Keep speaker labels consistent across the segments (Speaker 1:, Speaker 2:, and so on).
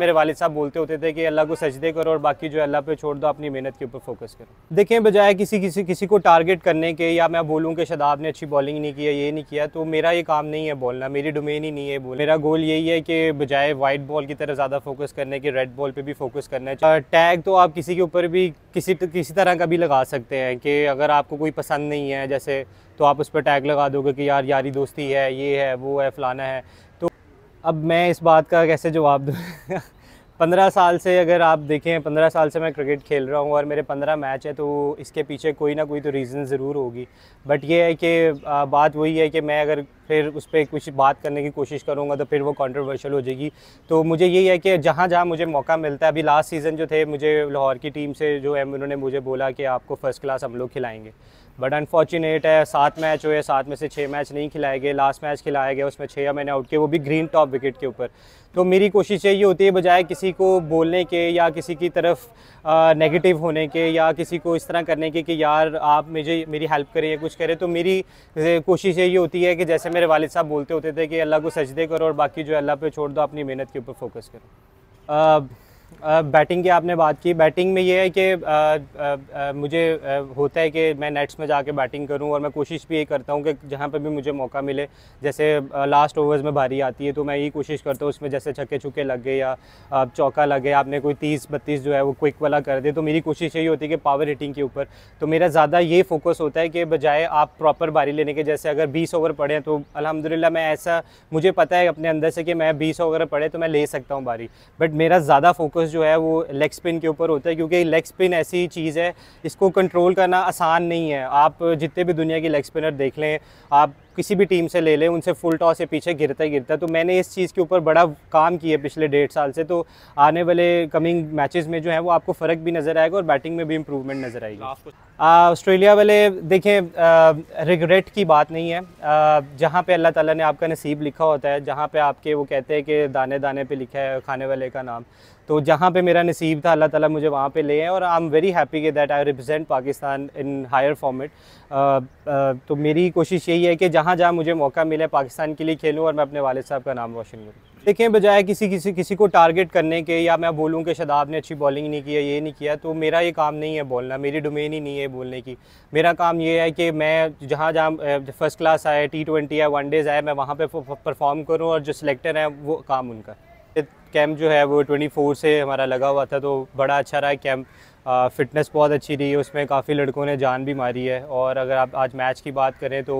Speaker 1: मेरे वालिद साहब बोलते होते थे कि अल्लाह को सजदे करो और बाकी जो अल्लाह पे छोड़ दो अपनी मेहनत के ऊपर फोकस करो देखें बजाय किसी किसी किसी को टारगेट करने के या मैं बोलूँ कि शदाब ने अच्छी बॉलिंग नहीं किया ये नहीं किया तो मेरा ये काम नहीं है बोलना मेरी डोमेन ही नहीं है बोल मेरा गोल यही है कि बजाय वाइट बॉल की तरह ज़्यादा फोकस करने के रेड बॉल पर भी फोकस करना है टैग तो आप किसी के ऊपर भी किसी किसी तरह का भी लगा सकते हैं कि अगर आपको कोई पसंद नहीं है जैसे तो आप उस पर टैग लगा दोगे कि यार यारी दोस्ती है ये है वो है फलाना है तो अब मैं इस बात का कैसे जवाब दूँ पंद्रह साल से अगर आप देखें पंद्रह साल से मैं क्रिकेट खेल रहा हूँ और मेरे पंद्रह मैच है तो इसके पीछे कोई ना कोई तो रीज़न ज़रूर होगी बट ये है कि बात वही है कि मैं अगर फिर उस पर कुछ बात करने की कोशिश करूँगा तो फिर वो कंट्रोवर्शियल हो जाएगी तो मुझे यही है कि जहाँ जहाँ मुझे मौका मिलता है अभी लास्ट सीज़न जो थे मुझे लाहौर की टीम से जो है उन्होंने मुझे बोला कि आपको फ़र्स्ट क्लास हम लोग खिलाएँगे बट अनफॉर्चुनेट है सात मैच हुए सात में से छः मैच नहीं खिलाए गए लास्ट मैच खिलाया गया उसमें छः मैंने आउट किया वो भी ग्रीन टॉप विकेट के ऊपर तो मेरी कोशिश यही होती है बजाय किसी को बोलने के या किसी की तरफ नेगेटिव होने के या किसी को इस तरह करने के कि यार आप मुझे मेरी हेल्प करें या कुछ करें तो मेरी कोशिश यही होती है कि जैसे मेरे वालद साहब बोलते होते थे कि अल्लाह को सजदे करो और बाकी जो अल्लाह पर छोड़ दो अपनी मेहनत के ऊपर फोकस करो बैटिंग की आपने बात की बैटिंग में ये है कि मुझे होता है कि मैं नेट्स में जाके बैटिंग करूं और मैं कोशिश भी ये करता हूं कि जहां पर भी मुझे मौका मिले जैसे लास्ट ओवर्स में भारी आती है तो मैं यही कोशिश करता हूं उसमें जैसे छक्के छुके लग गए या चौका लग आपने कोई तीस बत्तीस जो है वो क्विक वाला कर दे तो मेरी कोशिश यही होती है कि पावर हिटिंग के ऊपर तो मेरा ज़्यादा ये फोकस होता है कि बजाय आप प्रॉपर भारी लेने के जैसे अगर बीस ओवर पड़े तो अलहमदिल्ला मैं ऐसा मुझे पता है अपने अंदर से कि मैं बीस ओवर पड़े तो मैं ले सकता हूँ भारी बट मेरा ज़्यादा फोकस फोकस जो है वो लेग स्पिन के ऊपर होता है क्योंकि लेग स्पिन ऐसी चीज़ है इसको कंट्रोल करना आसान नहीं है आप जितने भी दुनिया के लेग स्पिनर देख लें आप किसी भी टीम से ले लें उनसे फुल टॉस या पीछे गिरता ही गिरता है तो मैंने इस चीज़ के ऊपर बड़ा काम किया पिछले डेढ़ साल से तो आने वाले कमिंग मैचेस में जो है वो आपको फ़र्क भी नज़र आएगा और बैटिंग में भी इम्प्रूवमेंट नज़र आएगी ऑस्ट्रेलिया वाले देखें रिग्रेट की बात नहीं है जहाँ पे अल्लाह ताला ने आपका नसीब लिखा होता है जहाँ पे आपके वो कहते हैं कि दाने दाने पे लिखा है खाने वाले का नाम तो जहाँ पे मेरा नसीब था अल्लाह ताला मुझे वहाँ पे ले आए और आई एम वेरी हैप्पी के that I represent Pakistan in higher format तो मेरी कोशिश यही है कि जहाँ जहाँ जहाँ मुझे मौका मिले पाकिस्तान के लिए खेलूँ और मैं अपने वाले साहब का नाम रोशन करूँ देखें बजाय किसी किसी किसी को टारगेट करने के या मैं बोलूँ कि शदाब ने अच्छी बॉलिंग नहीं किया ये नहीं किया तो मेरा ये काम नहीं है बोलना मेरी डोमेन ही नहीं है बोलने की मेरा काम ये है कि मैं जहाँ जहाँ फर्स्ट क्लास आए टी ट्वेंटी आए वन डेज़ आए मैं वहाँ पर परफॉर्म करूँ और जो सिलेक्टर हैं वो काम उनका कैंप जो है वो फोर से हमारा लगा हुआ था तो बड़ा अच्छा रहा कैंप फ़िटनेस बहुत अच्छी रही है उसमें काफ़ी लड़कों ने जान भी मारी है और अगर आप आज मैच की बात करें तो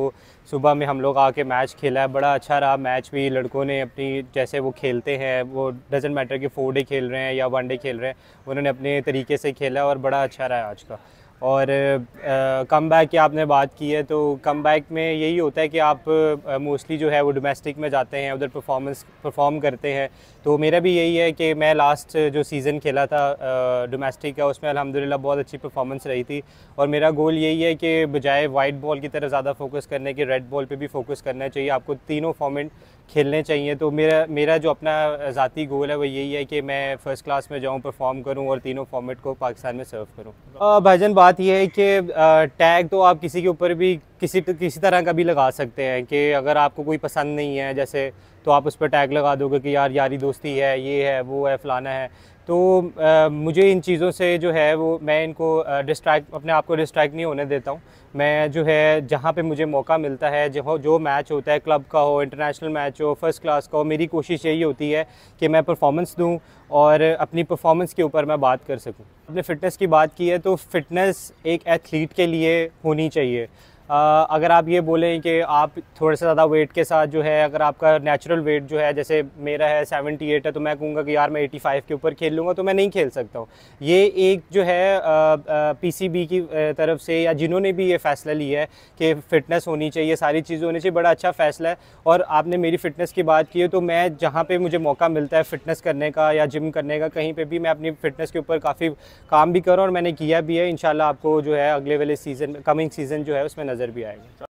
Speaker 1: सुबह में हम लोग आके मैच खेला है बड़ा अच्छा रहा मैच भी लड़कों ने अपनी जैसे वो खेलते हैं वो डजेंट मैटर कि फोर डे खेल रहे हैं या वन डे खेल रहे हैं उन्होंने अपने तरीके से खेला और बड़ा अच्छा रहा है आज का और कम बैक की आपने बात की है तो कम बैक में यही होता है कि आप मोस्टली जो है वो डोमेस्टिक में जाते हैं उधर परफॉर्मेंस परफॉर्म करते हैं तो मेरा भी यही है कि मैं लास्ट जो सीज़न खेला था डोमेस्टिक का उसमें अल्हम्दुलिल्लाह बहुत अच्छी परफॉर्मेंस रही थी और मेरा गोल यही है कि बजाय वाइट बॉल की तरह ज़्यादा फोकस करने के रेड बॉल पर भी फोकस करना चाहिए आपको तीनों फॉर्मेट खेलने चाहिए तो मेरा मेरा जो अपना ज़ाती गोल है वो यही है कि मैं फ़र्स्ट क्लास में जाऊँ परफॉर्म करूँ और तीनों फॉर्मेट को पाकिस्तान में सर्व करूँ भाईजान बात यह है कि टैग तो आप किसी के ऊपर भी किसी किसी तरह का भी लगा सकते हैं कि अगर आपको कोई पसंद नहीं है जैसे तो आप उस पर टैग लगा दोगे कि यार यारी दोस्ती है ये है वो है फ़लाना है तो आ, मुझे इन चीज़ों से जो है वो मैं इनको डिस्ट्रैक्ट अपने आप को डिस्ट्रैक्ट नहीं होने देता हूँ मैं जो है जहाँ पे मुझे मौका मिलता है जो जो मैच होता है क्लब का हो इंटरनेशनल मैच हो फर्स्ट क्लास का हो मेरी कोशिश यही होती है कि मैं परफॉर्मेंस दूँ और अपनी परफॉर्मेंस के ऊपर मैं बात कर सकूँ अपने फ़िटनेस की बात की है तो फ़िटनेस एक एथलीट के लिए होनी चाहिए अगर आप ये बोलें कि आप थोड़े से ज़्यादा वेट के साथ जो है अगर आपका नेचुरल वेट जो है जैसे मेरा है 78 है तो मैं कहूँगा कि यार मैं 85 के ऊपर खेल लूँगा तो मैं नहीं खेल सकता हूँ ये एक जो है पीसीबी की तरफ से या जिन्होंने भी ये फ़ैसला लिया है कि फ़िटनेस होनी चाहिए सारी चीज़ें होनी चाहिए बड़ा अच्छा फ़ैसला है और आपने मेरी फ़िटनेस की बात की है तो मैं जहाँ पर मुझे मौका मिलता है फ़िटनेस करने का या जिम करने का कहीं पर भी मैं अपनी फ़िटनेस के ऊपर काफ़ी काम भी करूँ और मैंने किया भी है इन आपको जो है अगले वाले सीज़न कमिंग सीज़न जो है उसमें नज़र नज़र भी आएगा